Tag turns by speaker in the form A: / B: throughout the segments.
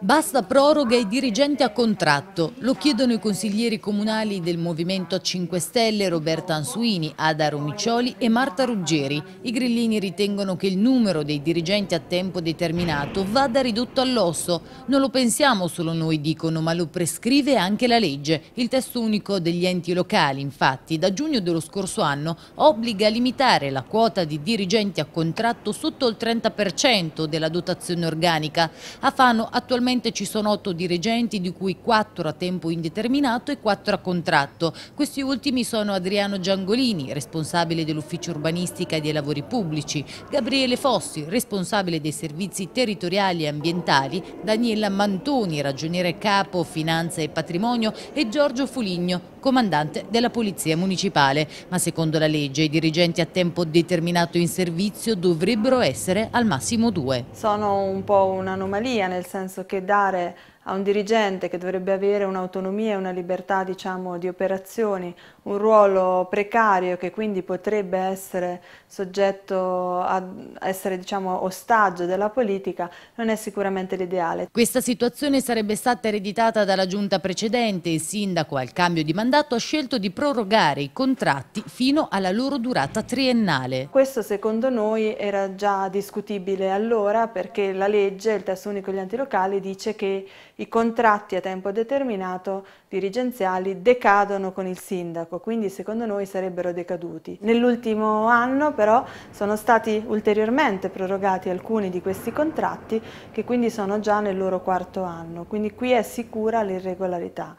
A: Basta proroga ai dirigenti a contratto, lo chiedono i consiglieri comunali del Movimento 5 Stelle Roberta Ansuini, Ada Romiccioli e Marta Ruggeri. I grillini ritengono che il numero dei dirigenti a tempo determinato vada ridotto all'osso. Non lo pensiamo solo noi, dicono, ma lo prescrive anche la legge. Il testo unico degli enti locali, infatti, da giugno dello scorso anno obbliga a limitare la quota di dirigenti a contratto sotto il 30% della dotazione organica. A Fano attualmente Attualmente ci sono otto dirigenti, di cui quattro a tempo indeterminato e quattro a contratto. Questi ultimi sono Adriano Giangolini, responsabile dell'ufficio urbanistica e dei lavori pubblici, Gabriele Fossi, responsabile dei servizi territoriali e ambientali, Daniela Mantoni, ragioniere capo finanza e patrimonio e Giorgio Fuligno, comandante della Polizia Municipale. Ma secondo la legge i dirigenti a tempo determinato in servizio dovrebbero essere al massimo due.
B: Sono un po' un'anomalia, nel senso che anche dare a un dirigente che dovrebbe avere un'autonomia e una libertà diciamo, di operazioni, un ruolo precario che quindi potrebbe essere soggetto a essere diciamo, ostaggio della politica, non è sicuramente l'ideale.
A: Questa situazione sarebbe stata ereditata dalla giunta precedente. Il sindaco al cambio di mandato ha scelto di prorogare i contratti fino alla loro durata triennale.
B: Questo secondo noi era già discutibile allora perché la legge, il testo unico degli antilocali, dice che i contratti a tempo determinato dirigenziali decadono con il sindaco, quindi secondo noi sarebbero decaduti. Nell'ultimo anno però sono stati ulteriormente prorogati alcuni di questi contratti che quindi sono già nel loro quarto anno, quindi qui è sicura l'irregolarità.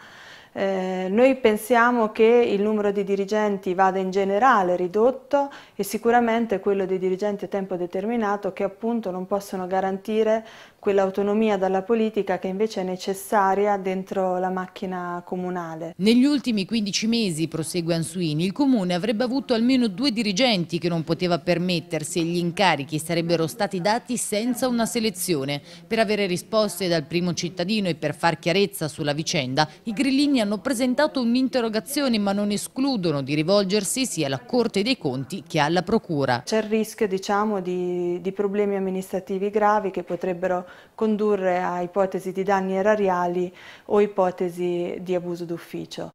B: Eh, noi pensiamo che il numero di dirigenti vada in generale ridotto e sicuramente quello dei dirigenti a tempo determinato che appunto non possono garantire quell'autonomia dalla politica che invece è necessaria dentro la macchina comunale.
A: Negli ultimi 15 mesi, prosegue Ansuini, il comune avrebbe avuto almeno due dirigenti che non poteva permettersi e gli incarichi sarebbero stati dati senza una selezione. Per avere risposte dal primo cittadino e per far chiarezza sulla vicenda, i grillini hanno hanno presentato un'interrogazione ma non escludono di rivolgersi sia alla Corte dei Conti che alla Procura.
B: C'è il rischio diciamo, di, di problemi amministrativi gravi che potrebbero condurre a ipotesi di danni erariali o ipotesi di abuso d'ufficio.